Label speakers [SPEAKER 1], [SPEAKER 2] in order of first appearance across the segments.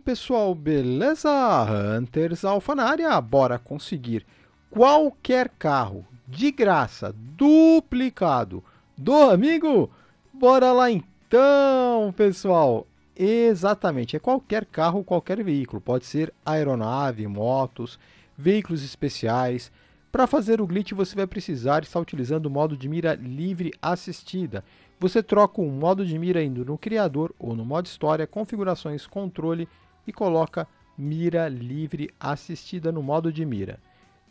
[SPEAKER 1] pessoal, beleza? Hunters Alpha na área, bora conseguir qualquer carro de graça, duplicado do amigo? Bora lá então, pessoal! Exatamente, é qualquer carro, qualquer veículo, pode ser aeronave, motos, veículos especiais. Para fazer o glitch você vai precisar estar utilizando o modo de mira livre assistida. Você troca o modo de mira indo no criador ou no modo história, configurações, controle e coloca mira livre assistida no modo de mira.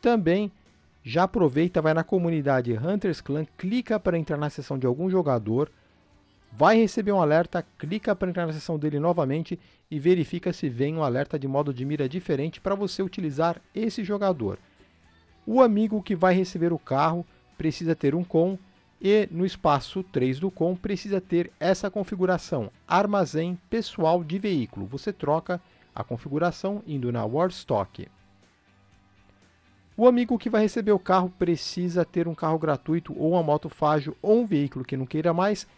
[SPEAKER 1] Também já aproveita, vai na comunidade Hunters Clan, clica para entrar na seção de algum jogador, vai receber um alerta, clica para entrar na seção dele novamente e verifica se vem um alerta de modo de mira diferente para você utilizar esse jogador. O amigo que vai receber o carro precisa ter um com e no espaço 3 do com precisa ter essa configuração: armazém pessoal de veículo. Você troca a configuração indo na War Stock. O amigo que vai receber o carro precisa ter um carro gratuito ou uma moto fágio ou um veículo que não queira mais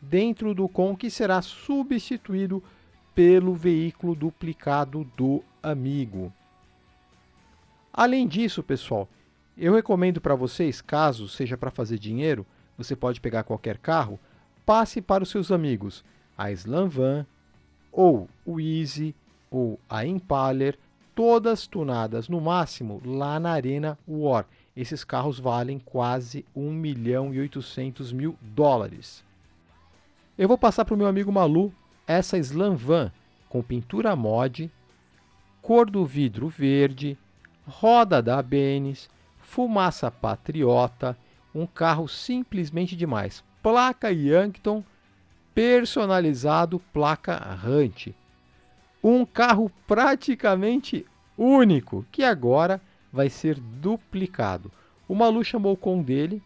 [SPEAKER 1] dentro do com que será substituído pelo veículo duplicado do amigo. Além disso, pessoal, eu recomendo para vocês, caso seja para fazer dinheiro, você pode pegar qualquer carro, passe para os seus amigos a Slamvan ou o Easy ou a Impaler, todas tunadas no máximo lá na Arena War. Esses carros valem quase 1 milhão e 800 mil dólares. Eu vou passar para o meu amigo Malu essa Slamvan com pintura mod, cor do vidro verde, roda da Benes, fumaça patriota, um carro simplesmente demais. Placa Yankton personalizado placa Hunt. Um carro praticamente único que agora vai ser duplicado. O Malu chamou o com dele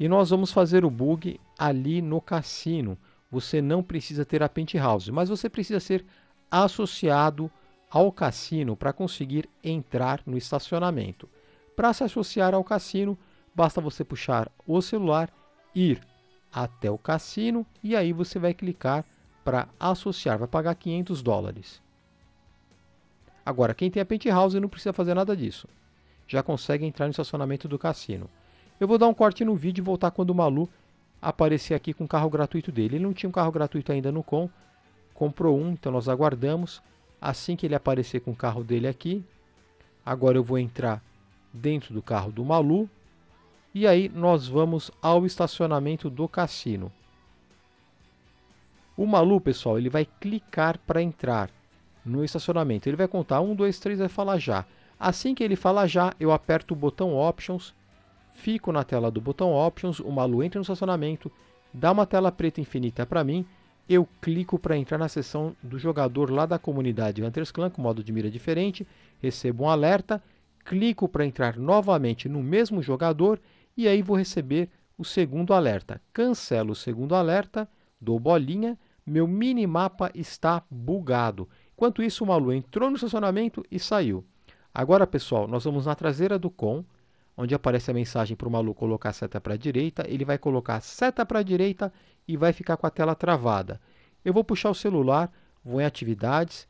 [SPEAKER 1] e nós vamos fazer o bug ali no cassino. Você não precisa ter a penthouse, mas você precisa ser associado ao cassino para conseguir entrar no estacionamento. Para se associar ao cassino, basta você puxar o celular, ir até o cassino e aí você vai clicar para associar, vai pagar 500 dólares. Agora, quem tem a Penthouse não precisa fazer nada disso. Já consegue entrar no estacionamento do cassino. Eu vou dar um corte no vídeo e voltar quando o Malu aparecer aqui com o carro gratuito dele. Ele não tinha um carro gratuito ainda no Com, comprou um, então nós aguardamos. Assim que ele aparecer com o carro dele aqui, agora eu vou entrar dentro do carro do Malu, e aí nós vamos ao estacionamento do cassino. O Malu, pessoal, ele vai clicar para entrar no estacionamento. Ele vai contar 1, 2, 3, vai falar já. Assim que ele falar já, eu aperto o botão Options, fico na tela do botão Options, o Malu entra no estacionamento, dá uma tela preta infinita para mim, eu clico para entrar na seção do jogador lá da comunidade Hunters Clan, com modo de mira diferente, recebo um alerta, clico para entrar novamente no mesmo jogador e aí vou receber o segundo alerta. Cancelo o segundo alerta, dou bolinha, meu minimapa está bugado. Enquanto isso, uma lua entrou no estacionamento e saiu. Agora, pessoal, nós vamos na traseira do com, onde aparece a mensagem para o Malu colocar a seta para a direita. Ele vai colocar a seta para a direita e vai ficar com a tela travada. Eu vou puxar o celular, vou em atividades,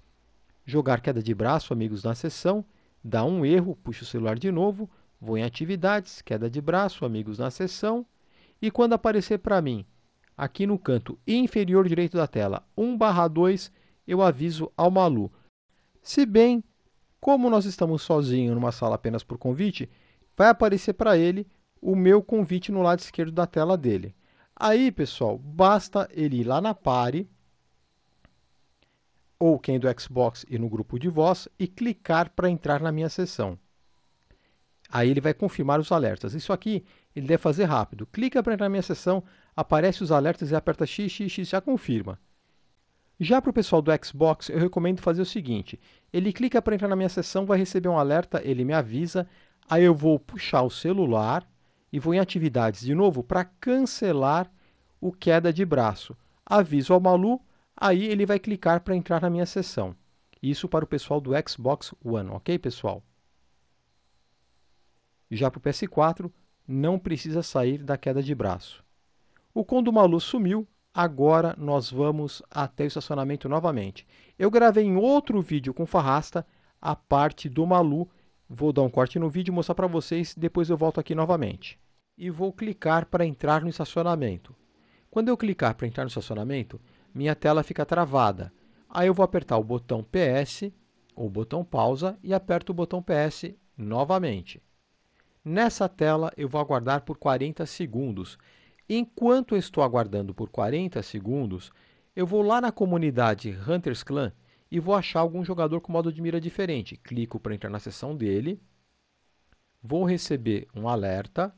[SPEAKER 1] jogar queda de braço, amigos, na sessão, dá um erro, puxa o celular de novo, Vou em atividades, queda de braço, amigos na sessão. E quando aparecer para mim, aqui no canto inferior direito da tela, 1 barra 2, eu aviso ao Malu. Se bem, como nós estamos sozinhos numa sala apenas por convite, vai aparecer para ele o meu convite no lado esquerdo da tela dele. Aí, pessoal, basta ele ir lá na pare, ou quem é do Xbox e no grupo de voz, e clicar para entrar na minha sessão. Aí ele vai confirmar os alertas. Isso aqui ele deve fazer rápido. Clica para entrar na minha sessão, aparece os alertas e aperta X, X, X, já confirma. Já para o pessoal do Xbox, eu recomendo fazer o seguinte: ele clica para entrar na minha sessão, vai receber um alerta, ele me avisa, aí eu vou puxar o celular e vou em atividades de novo para cancelar o queda de braço. Aviso ao Malu, aí ele vai clicar para entrar na minha sessão. Isso para o pessoal do Xbox One, ok, pessoal? Já para o PS4, não precisa sair da queda de braço. O Condo Malu sumiu, agora nós vamos até o estacionamento novamente. Eu gravei em outro vídeo com Farrasta a parte do Malu. Vou dar um corte no vídeo e mostrar para vocês, depois eu volto aqui novamente. E vou clicar para entrar no estacionamento. Quando eu clicar para entrar no estacionamento, minha tela fica travada. Aí eu vou apertar o botão PS, ou botão pausa, e aperto o botão PS novamente. Nessa tela, eu vou aguardar por 40 segundos. Enquanto eu estou aguardando por 40 segundos, eu vou lá na comunidade Hunters Clan e vou achar algum jogador com modo de mira diferente. Clico para entrar na seção dele. Vou receber um alerta.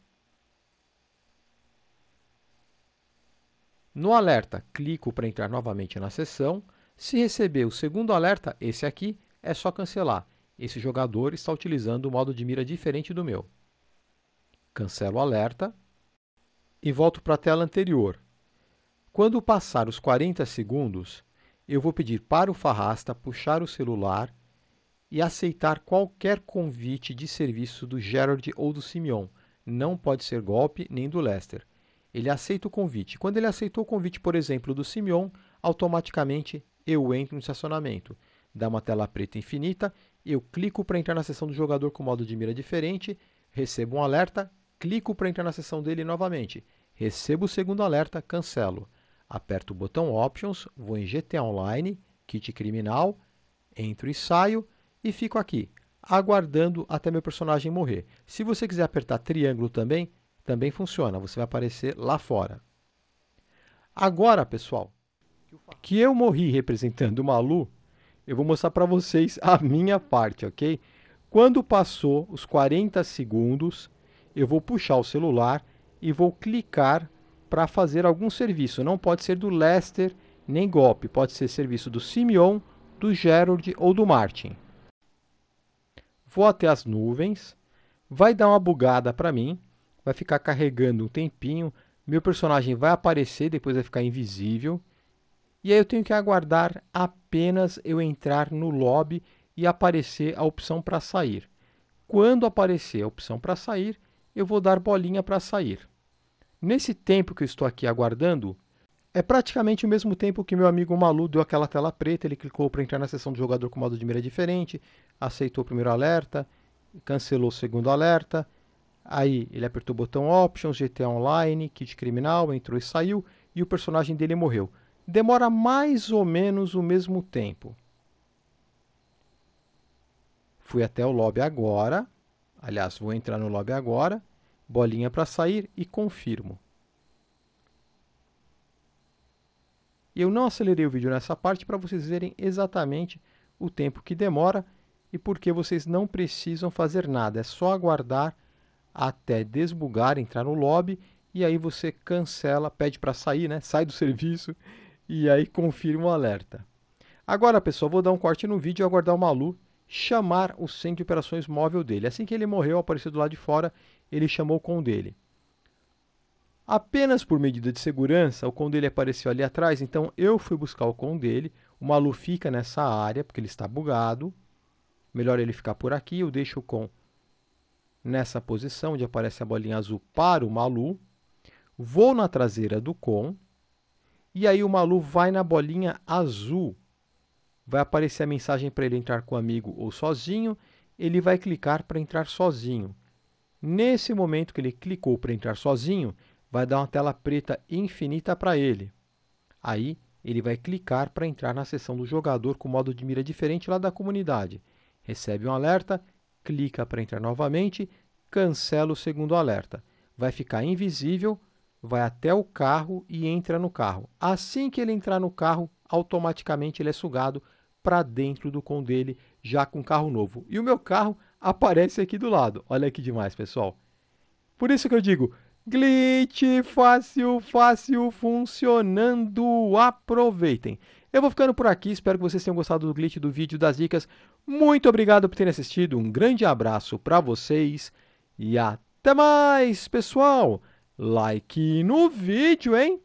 [SPEAKER 1] No alerta, clico para entrar novamente na sessão. Se receber o segundo alerta, esse aqui, é só cancelar. Esse jogador está utilizando um modo de mira diferente do meu. Cancelo o alerta e volto para a tela anterior. Quando passar os 40 segundos, eu vou pedir para o Farrasta puxar o celular e aceitar qualquer convite de serviço do Gerard ou do Simeon. Não pode ser golpe nem do Lester. Ele aceita o convite. Quando ele aceitou o convite, por exemplo, do Simeon, automaticamente eu entro no estacionamento. Dá uma tela preta infinita, eu clico para entrar na seção do jogador com modo de mira diferente, recebo um alerta clico para entrar na seção dele novamente, recebo o segundo alerta, cancelo. Aperto o botão Options, vou em GTA Online, Kit Criminal, entro e saio e fico aqui, aguardando até meu personagem morrer. Se você quiser apertar triângulo também, também funciona, você vai aparecer lá fora. Agora, pessoal, que eu morri representando o Malu, eu vou mostrar para vocês a minha parte, ok? Quando passou os 40 segundos, eu vou puxar o celular e vou clicar para fazer algum serviço. Não pode ser do Lester nem golpe, pode ser serviço do Simeon, do Gerald ou do Martin. Vou até as nuvens, vai dar uma bugada para mim, vai ficar carregando um tempinho, meu personagem vai aparecer, depois vai ficar invisível. E aí eu tenho que aguardar apenas eu entrar no lobby e aparecer a opção para sair. Quando aparecer a opção para sair, eu vou dar bolinha para sair. Nesse tempo que eu estou aqui aguardando, é praticamente o mesmo tempo que meu amigo Malu deu aquela tela preta, ele clicou para entrar na seção do jogador com modo de mira diferente, aceitou o primeiro alerta, cancelou o segundo alerta, aí ele apertou o botão Options, GTA Online, Kit Criminal, entrou e saiu, e o personagem dele morreu. Demora mais ou menos o mesmo tempo. Fui até o lobby agora, aliás, vou entrar no lobby agora, bolinha para sair e confirmo. Eu não acelerei o vídeo nessa parte para vocês verem exatamente o tempo que demora e porque vocês não precisam fazer nada, é só aguardar até desbugar, entrar no lobby e aí você cancela, pede para sair, né? Sai do serviço e aí confirma o alerta. Agora, pessoal, vou dar um corte no vídeo e aguardar o Malu chamar o centro de operações móvel dele. Assim que ele morreu, apareceu do lado de fora ele chamou o dele. Apenas por medida de segurança, o dele apareceu ali atrás, então eu fui buscar o dele. O Malu fica nessa área, porque ele está bugado. Melhor ele ficar por aqui, eu deixo o Con nessa posição, onde aparece a bolinha azul para o Malu. Vou na traseira do Con, e aí o Malu vai na bolinha azul. Vai aparecer a mensagem para ele entrar com o amigo ou sozinho. Ele vai clicar para entrar sozinho. Nesse momento que ele clicou para entrar sozinho, vai dar uma tela preta infinita para ele. Aí, ele vai clicar para entrar na seção do jogador com modo de mira diferente lá da comunidade. Recebe um alerta, clica para entrar novamente, cancela o segundo alerta. Vai ficar invisível, vai até o carro e entra no carro. Assim que ele entrar no carro, automaticamente ele é sugado para dentro do com dele, já com carro novo. E o meu carro aparece aqui do lado. Olha que demais, pessoal. Por isso que eu digo, glitch fácil, fácil, funcionando, aproveitem. Eu vou ficando por aqui, espero que vocês tenham gostado do glitch do vídeo das dicas. Muito obrigado por terem assistido, um grande abraço para vocês e até mais, pessoal. Like no vídeo, hein?